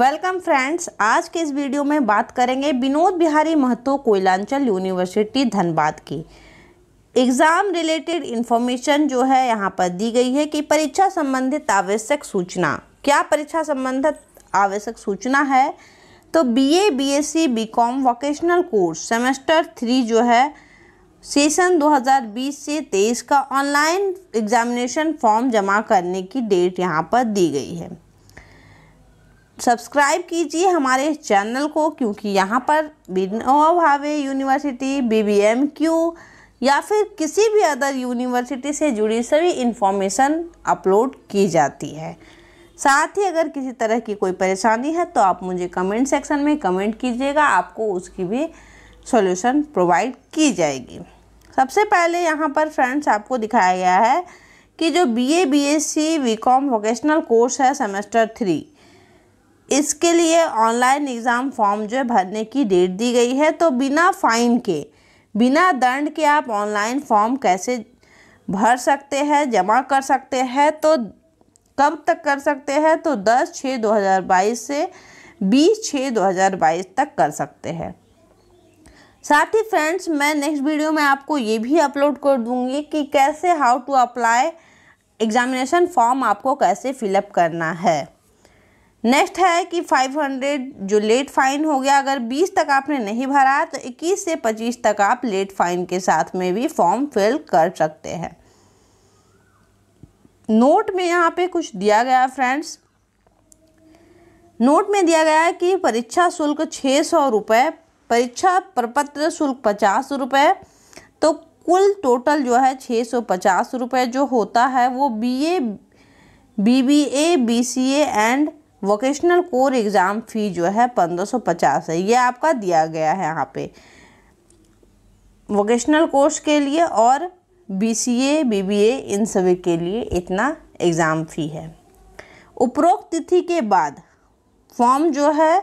welcome friends आज के इस वीडियो में बात करेंगे विनोद बिहारी महतो कोयलांचल यूनिवर्सिटी धनबाद की एग्ज़ाम रिलेटेड इन्फॉर्मेशन जो है यहाँ पर दी गई है कि परीक्षा संबंधित आवश्यक सूचना क्या परीक्षा संबंधित आवश्यक सूचना है तो BA BSc BCom vocational course semester three जो है सेशन 2020 से 23 का ऑनलाइन एग्जामिनेशन फॉर्म जमा करने की डेट यहाँ पर दी गई है सब्सक्राइब कीजिए हमारे चैनल को क्योंकि यहाँ पर Vinoba Bhave university B B M Q या फिर किसी भी अदर यूनिवर्सिटी से जुड़ी सभी इन्फॉर्मेशन अपलोड की जाती है साथ ही अगर किसी तरह की कोई परेशानी है तो आप मुझे कमेंट सेक्शन में कमेंट कीजिएगा आपको उसकी भी सॉल्यूशन प्रोवाइड की जाएगी सबसे पहले यहाँ पर फ्रेंड्स आपको दिखाया गया है कि जो B A B S C B com vocational course है सेमेस्टर थ्री इसके लिए ऑनलाइन एग्ज़ाम फॉर्म जो है भरने की डेट दी गई है तो बिना फ़ाइन के बिना दंड के आप ऑनलाइन फॉर्म कैसे भर सकते हैं जमा कर सकते हैं तो कब तक कर सकते हैं तो 10 छः 2022 से 20 छः 2022 तक कर सकते हैं साथ ही फ्रेंड्स मैं नेक्स्ट वीडियो में आपको ये भी अपलोड कर दूंगी कि कैसे how to apply examination form आपको कैसे फिलअप करना है नेक्स्ट है कि 500 जो लेट फाइन हो गया अगर 20 तक आपने नहीं भरा तो 21 से 25 तक आप लेट फाइन के साथ में भी फॉर्म फिल कर सकते हैं नोट में यहाँ पे कुछ दिया गया फ्रेंड्स नोट में दिया गया है कि परीक्षा शुल्क छः सौ रुपये परीक्षा प्रपत्र शुल्क पचास रुपये तो कुल टोटल जो है छः सौ पचास रुपये जो होता है वो BA BBA BCA and vocational course exam fee जो है पंद्रह सौ पचास है ये आपका दिया गया है यहाँ पे वोकेशनल कोर्स के लिए और बीसीए बीबीए इन सभी के लिए इतना एग्ज़ाम फ़ी है उपरोक्त तिथि के बाद फॉर्म जो है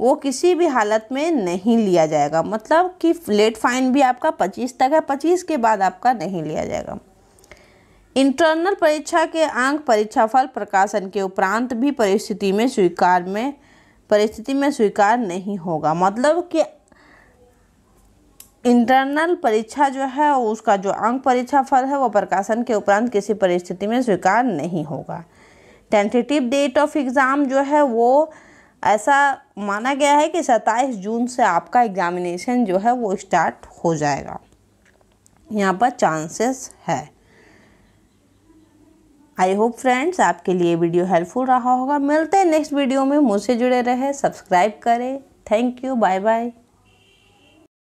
वो किसी भी हालत में नहीं लिया जाएगा मतलब कि लेट फाइन भी आपका 25 तक है 25 के बाद आपका नहीं लिया जाएगा इंटरनल परीक्षा के अंक परीक्षाफल प्रकाशन के उपरांत भी परिस्थिति में स्वीकार में परिस्थिति में स्वीकार नहीं होगा मतलब कि इंटरनल परीक्षा जो है उसका जो अंक परीक्षा फल है वो प्रकाशन के उपरांत किसी परिस्थिति में स्वीकार नहीं होगा टेंटेटिव डेट ऑफ एग्ज़ाम जो है वो ऐसा माना गया है कि 27 जून से आपका एग्ज़ामिनेशन जो है वो स्टार्ट हो जाएगा यहाँ पर चांसेस है आई होप फ्रेंड्स आपके लिए वीडियो हेल्पफुल रहा होगा मिलते हैं नेक्स्ट वीडियो में मुझसे जुड़े रहे सब्सक्राइब करें थैंक यू बाय बाय